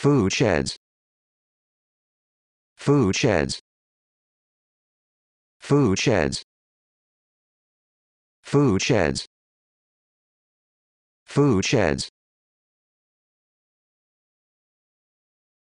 Food sheds. Food sheds. Food sheds. Food sheds. Food sheds.